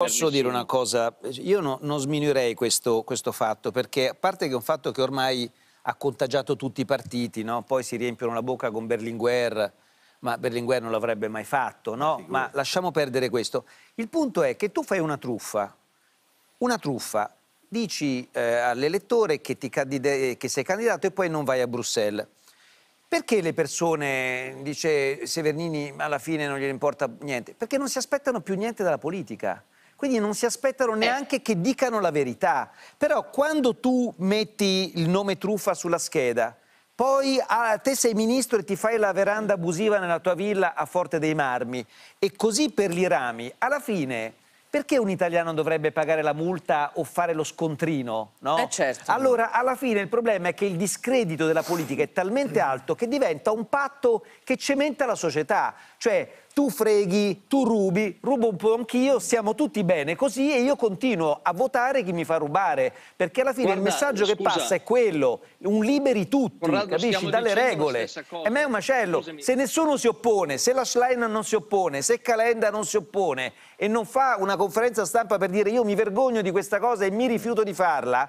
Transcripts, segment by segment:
Posso dire una cosa? Io no, non sminuirei questo, questo, fatto, perché a parte che è un fatto che ormai ha contagiato tutti i partiti, no? poi si riempiono la bocca con Berlinguer, ma Berlinguer non l'avrebbe mai fatto, no? ma lasciamo perdere questo. Il punto è che tu fai una truffa, una truffa, dici eh, all'elettore che, che sei candidato e poi non vai a Bruxelles. Perché le persone, dice Severnini, alla fine non gliene importa niente? Perché non si aspettano più niente dalla politica quindi non si aspettano eh. neanche eh. che dicano la verità. Però quando tu metti il nome truffa sulla scheda, poi ah, te sei ministro e ti fai la veranda abusiva nella tua villa a Forte dei Marmi e così per gli rami, alla fine perché un italiano dovrebbe pagare la multa o fare lo scontrino? No? Eh certo. Allora, alla fine il problema è che il discredito della politica è talmente alto che diventa un patto che cementa la società. Cioè, tu freghi, tu rubi, rubo un po' anch'io, stiamo tutti bene così e io continuo a votare chi mi fa rubare, perché alla fine Guarda, il messaggio scusa, che passa è quello, un liberi tutti, Corrado, capisci, dalle regole. E me è un macello, Scusami. se nessuno si oppone, se la Schlein non si oppone, se Calenda non si oppone e non fa una conferenza stampa per dire io mi vergogno di questa cosa e mi rifiuto di farla,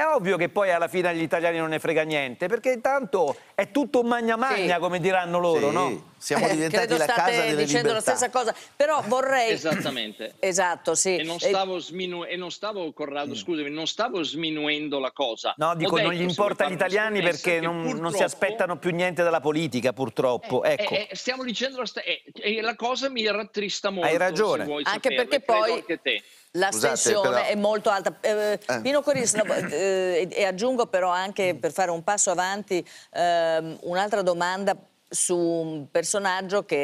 è ovvio che poi alla fine agli italiani non ne frega niente, perché intanto è tutto un magna magna, sì. come diranno loro, sì. no? Siamo eh, diventati eh, la casa delle dicendo libertà. la stessa cosa, però vorrei... Esattamente. esatto, sì. E non stavo, sminu... e non stavo Corrado, mm. scusami, non stavo sminuendo la cosa. No, dico, detto, non gli importa gli italiani perché non, purtroppo... non, si aspettano più niente dalla politica, purtroppo. Eh, ecco. Eh, eh stiamo dicendo la stessa... e eh, la cosa mi rattrista molto, Hai ragione. Anche saperla, perché poi... Anche te. L'astensione è molto alta. Eh, Pino Coris, no, Eh, e, e, aggiungo però anche mm. per fare un passo avanti ehm, un'altra domanda su un personaggio che